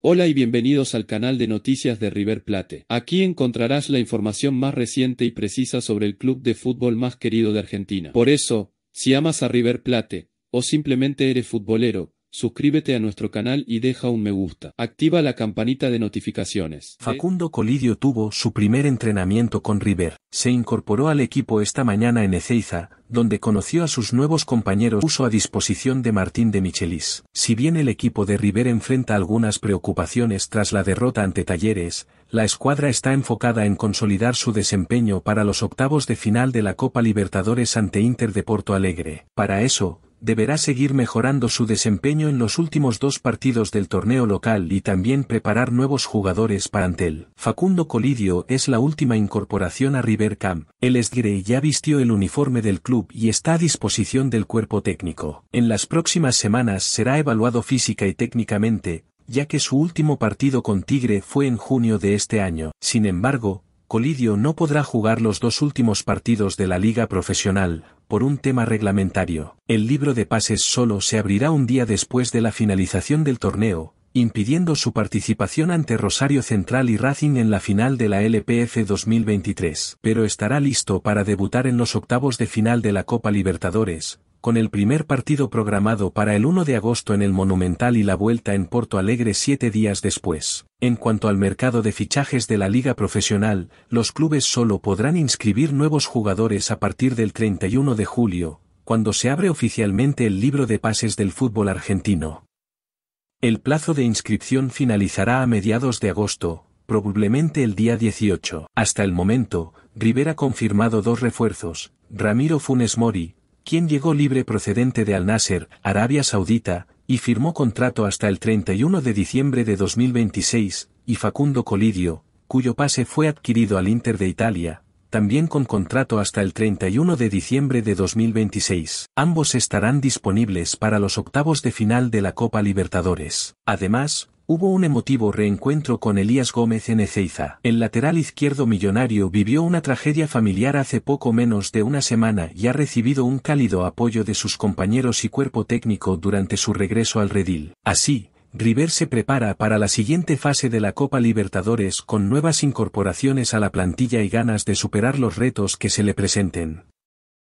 Hola y bienvenidos al canal de noticias de River Plate. Aquí encontrarás la información más reciente y precisa sobre el club de fútbol más querido de Argentina. Por eso, si amas a River Plate, o simplemente eres futbolero, suscríbete a nuestro canal y deja un me gusta. Activa la campanita de notificaciones. Facundo Colidio tuvo su primer entrenamiento con River. Se incorporó al equipo esta mañana en Ezeiza, donde conoció a sus nuevos compañeros puso a disposición de Martín de Michelis. Si bien el equipo de River enfrenta algunas preocupaciones tras la derrota ante Talleres, la escuadra está enfocada en consolidar su desempeño para los octavos de final de la Copa Libertadores ante Inter de Porto Alegre. Para eso, deberá seguir mejorando su desempeño en los últimos dos partidos del torneo local y también preparar nuevos jugadores para Antel. Facundo Colidio es la última incorporación a River Camp. El y ya vistió el uniforme del club y está a disposición del cuerpo técnico. En las próximas semanas será evaluado física y técnicamente, ya que su último partido con Tigre fue en junio de este año. Sin embargo, Colidio no podrá jugar los dos últimos partidos de la liga profesional, por un tema reglamentario. El libro de pases solo se abrirá un día después de la finalización del torneo, impidiendo su participación ante Rosario Central y Racing en la final de la LPF 2023. Pero estará listo para debutar en los octavos de final de la Copa Libertadores, con el primer partido programado para el 1 de agosto en el Monumental y la vuelta en Porto Alegre siete días después. En cuanto al mercado de fichajes de la liga profesional, los clubes solo podrán inscribir nuevos jugadores a partir del 31 de julio, cuando se abre oficialmente el libro de pases del fútbol argentino. El plazo de inscripción finalizará a mediados de agosto, probablemente el día 18. Hasta el momento, River ha confirmado dos refuerzos, Ramiro Funes Mori, quien llegó libre procedente de Al-Nasser, Arabia Saudita, y firmó contrato hasta el 31 de diciembre de 2026, y Facundo Colidio, cuyo pase fue adquirido al Inter de Italia, también con contrato hasta el 31 de diciembre de 2026. Ambos estarán disponibles para los octavos de final de la Copa Libertadores. Además, Hubo un emotivo reencuentro con Elías Gómez en Ezeiza. El lateral izquierdo millonario vivió una tragedia familiar hace poco menos de una semana y ha recibido un cálido apoyo de sus compañeros y cuerpo técnico durante su regreso al redil. Así, River se prepara para la siguiente fase de la Copa Libertadores con nuevas incorporaciones a la plantilla y ganas de superar los retos que se le presenten.